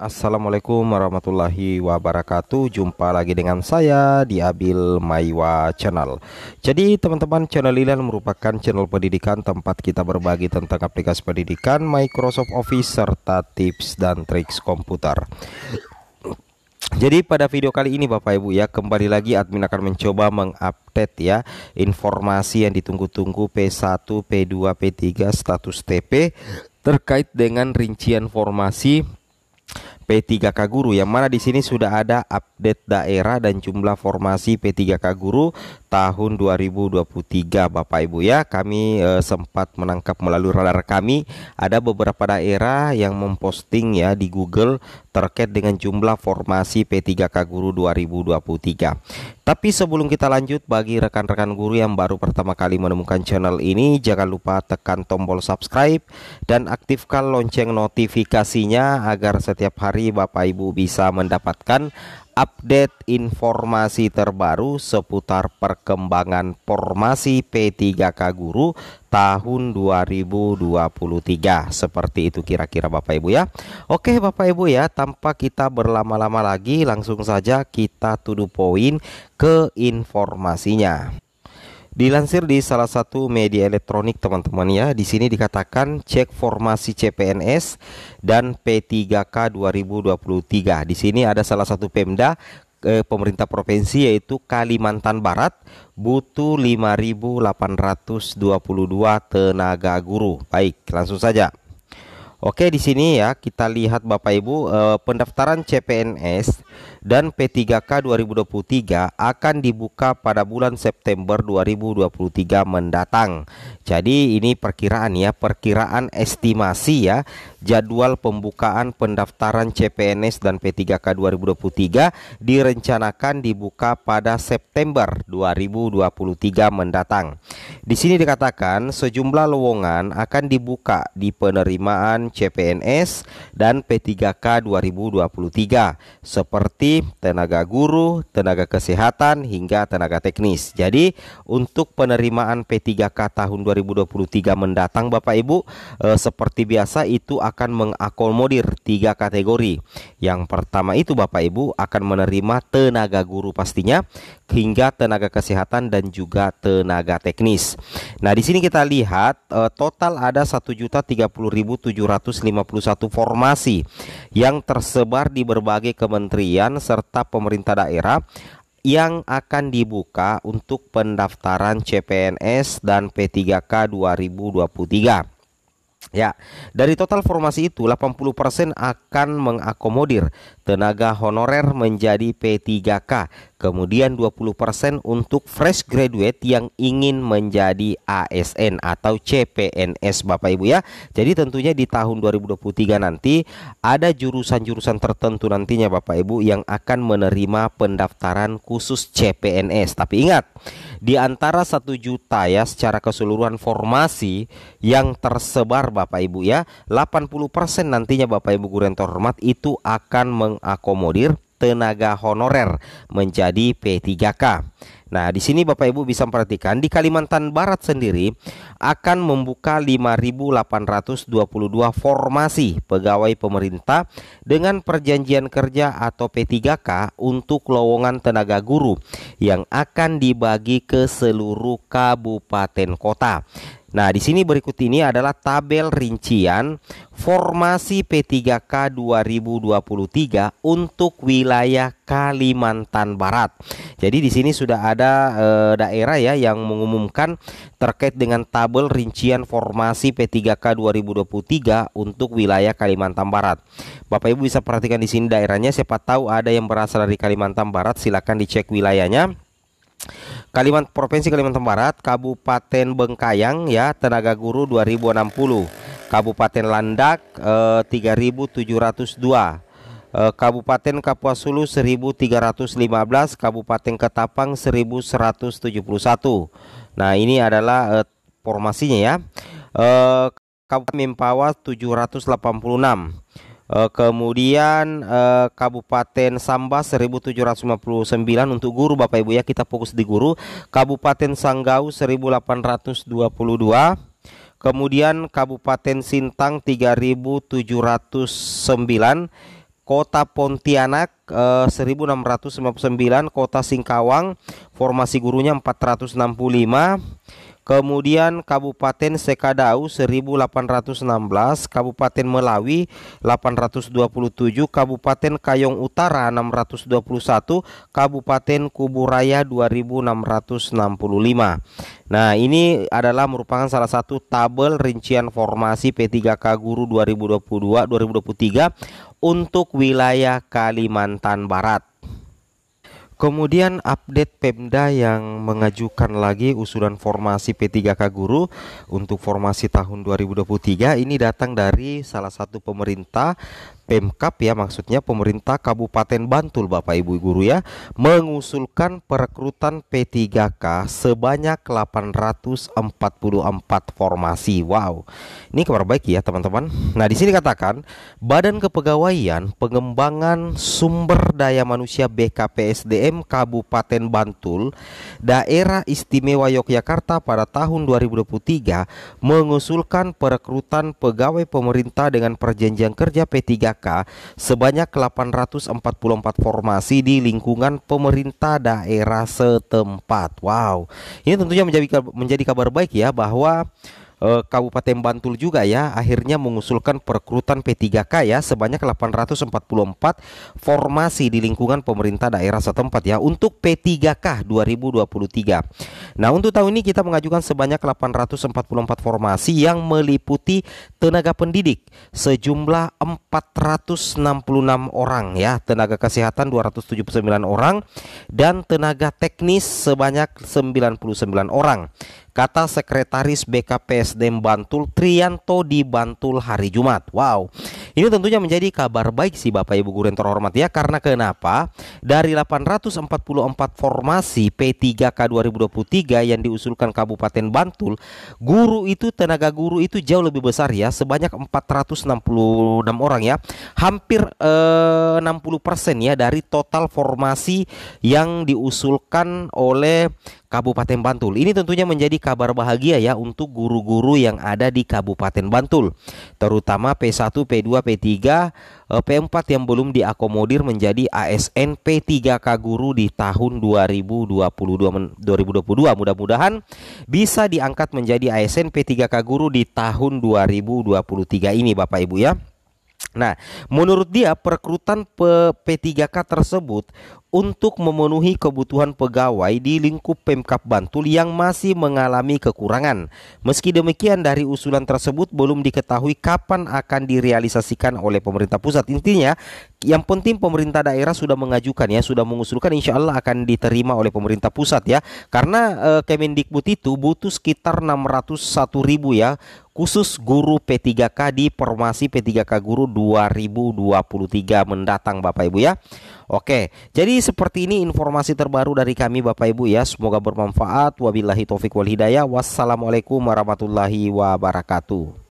Assalamualaikum warahmatullahi wabarakatuh Jumpa lagi dengan saya di Abil Maiwa Channel Jadi teman-teman channel ini merupakan channel pendidikan Tempat kita berbagi tentang aplikasi pendidikan Microsoft Office Serta tips dan triks komputer jadi pada video kali ini Bapak Ibu ya kembali lagi admin akan mencoba mengupdate ya informasi yang ditunggu-tunggu P1, P2, P3 status TP terkait dengan rincian formasi P3K Guru yang mana di sini sudah ada update daerah dan jumlah formasi P3K Guru tahun 2023 Bapak Ibu ya. Kami e, sempat menangkap melalui radar kami ada beberapa daerah yang memposting ya di Google terkait dengan jumlah formasi P3K Guru 2023. Tapi sebelum kita lanjut, bagi rekan-rekan guru yang baru pertama kali menemukan channel ini, jangan lupa tekan tombol subscribe dan aktifkan lonceng notifikasinya agar setiap hari Bapak Ibu bisa mendapatkan update informasi terbaru seputar perkembangan formasi P3K Guru tahun 2023. Seperti itu kira-kira Bapak Ibu ya. Oke Bapak Ibu ya, tanpa kita berlama-lama lagi langsung saja kita to poin ke informasinya. Dilansir di salah satu media elektronik teman-teman ya, di sini dikatakan cek formasi CPNS dan P3K 2023. Di sini ada salah satu Pemda eh, pemerintah provinsi yaitu Kalimantan Barat butuh 5.822 tenaga guru. Baik, langsung saja. Oke, di sini ya kita lihat Bapak Ibu eh, pendaftaran CPNS dan P3K 2023 akan dibuka pada bulan September 2023 mendatang. Jadi ini perkiraan ya, perkiraan estimasi ya jadwal pembukaan pendaftaran CPNS dan P3K 2023 direncanakan dibuka pada September 2023 mendatang. Di sini dikatakan sejumlah lowongan akan dibuka di penerimaan CPNS dan P3K 2023 seperti tenaga guru, tenaga kesehatan hingga tenaga teknis. Jadi untuk penerimaan P3K tahun 2023 mendatang Bapak Ibu eh, seperti biasa itu akan mengakomodir tiga kategori. Yang pertama itu Bapak Ibu akan menerima tenaga guru pastinya hingga tenaga kesehatan dan juga tenaga teknis. Nah, di sini kita lihat eh, total ada 1.030.751 formasi yang tersebar di berbagai kementerian serta pemerintah daerah yang akan dibuka untuk pendaftaran CPNS dan P3K 2023. Ya, dari total formasi itu 80% akan mengakomodir tenaga honorer menjadi P3K, kemudian 20% untuk fresh graduate yang ingin menjadi ASN atau CPNS Bapak Ibu ya. Jadi tentunya di tahun 2023 nanti ada jurusan-jurusan tertentu nantinya Bapak Ibu yang akan menerima pendaftaran khusus CPNS. Tapi ingat, di antara 1 juta ya secara keseluruhan formasi yang tersebar Bapak Ibu ya, 80% nantinya Bapak Ibu guru yang terhormat itu akan meng mengakomodir tenaga honorer menjadi P3K. Nah, di sini Bapak Ibu bisa perhatikan di Kalimantan Barat sendiri akan membuka 5.822 formasi pegawai pemerintah dengan perjanjian kerja atau P3K untuk lowongan tenaga guru yang akan dibagi ke seluruh kabupaten kota. Nah, di sini berikut ini adalah tabel rincian formasi P3K 2023 untuk wilayah Kalimantan Barat. Jadi di sini sudah ada e, daerah ya yang mengumumkan terkait dengan tabel rincian formasi P3K 2023 untuk wilayah Kalimantan Barat. Bapak Ibu bisa perhatikan di sini daerahnya siapa tahu ada yang berasal dari Kalimantan Barat silakan dicek wilayahnya. Kalimantan Provinsi Kalimantan Barat, Kabupaten Bengkayang ya, tenaga guru 2060. Kabupaten Landak eh, 3702. Eh, Kabupaten Kapuasulu 1315, Kabupaten Ketapang 1171. Nah, ini adalah eh, formasinya ya. Eh, Kabupaten Mimpawa 786. Eh, kemudian eh, Kabupaten Sambas 1759 untuk guru Bapak Ibu ya kita fokus di guru Kabupaten Sanggau 1822 kemudian Kabupaten Sintang 3709 Kota Pontianak 1699, eh, Kota Singkawang formasi gurunya 465, Kemudian Kabupaten Sekadau 1816, Kabupaten Melawi 827, Kabupaten Kayong Utara 621, Kabupaten Kuburaya 2665. Nah, ini adalah merupakan salah satu tabel rincian formasi P3K Guru 2022-2023 untuk wilayah Kalimantan Barat. Kemudian update Pemda yang mengajukan lagi usulan formasi P3K guru untuk formasi tahun 2023 ini datang dari salah satu pemerintah Pemkap ya maksudnya pemerintah Kabupaten Bantul Bapak Ibu Guru ya mengusulkan perekrutan P3K sebanyak 844 formasi. Wow. Ini kabar baik ya teman-teman. Nah, di sini katakan Badan Kepegawaian Pengembangan Sumber Daya Manusia BKPSDM Kabupaten Bantul Daerah Istimewa Yogyakarta pada tahun 2023 mengusulkan perekrutan pegawai pemerintah dengan perjanjian kerja P3K Jaka sebanyak 844 formasi di lingkungan pemerintah daerah setempat. Wow. Ini tentunya menjadi menjadi kabar baik ya bahwa Eh, Kabupaten Bantul juga ya akhirnya mengusulkan perekrutan P3K ya sebanyak 844 formasi di lingkungan pemerintah daerah setempat ya untuk P3K 2023. Nah, untuk tahun ini kita mengajukan sebanyak 844 formasi yang meliputi tenaga pendidik sejumlah 466 orang ya, tenaga kesehatan 279 orang dan tenaga teknis sebanyak 99 orang kata Sekretaris BKPSDM Bantul Trianto di Bantul hari Jumat. Wow, ini tentunya menjadi kabar baik sih Bapak Ibu guru yang terhormat ya, karena kenapa? Dari 844 formasi P3K 2023 yang diusulkan Kabupaten Bantul, guru itu tenaga guru itu jauh lebih besar ya, sebanyak 466 orang ya, hampir eh, 60 ya dari total formasi yang diusulkan oleh Kabupaten Bantul. Ini tentunya menjadi kabar bahagia ya untuk guru-guru yang ada di Kabupaten Bantul, terutama P1, P2, P3, P4 yang belum diakomodir menjadi ASN P3K guru di tahun 2022 2022. Mudah-mudahan bisa diangkat menjadi ASN P3K guru di tahun 2023 ini Bapak Ibu ya. Nah, menurut dia perekrutan P3K tersebut untuk memenuhi kebutuhan pegawai di lingkup Pemkap Bantul yang masih mengalami kekurangan. Meski demikian dari usulan tersebut belum diketahui kapan akan direalisasikan oleh pemerintah pusat. Intinya yang penting pemerintah daerah sudah mengajukan ya, sudah mengusulkan insya Allah akan diterima oleh pemerintah pusat ya. Karena e, Kemendikbud itu butuh sekitar 601 ribu ya khusus guru P3K di formasi P3K Guru 2023 mendatang Bapak Ibu ya. Oke, jadi seperti ini informasi terbaru dari kami Bapak Ibu ya. Semoga bermanfaat. Wabillahi taufik wal hidayah. Wassalamualaikum warahmatullahi wabarakatuh.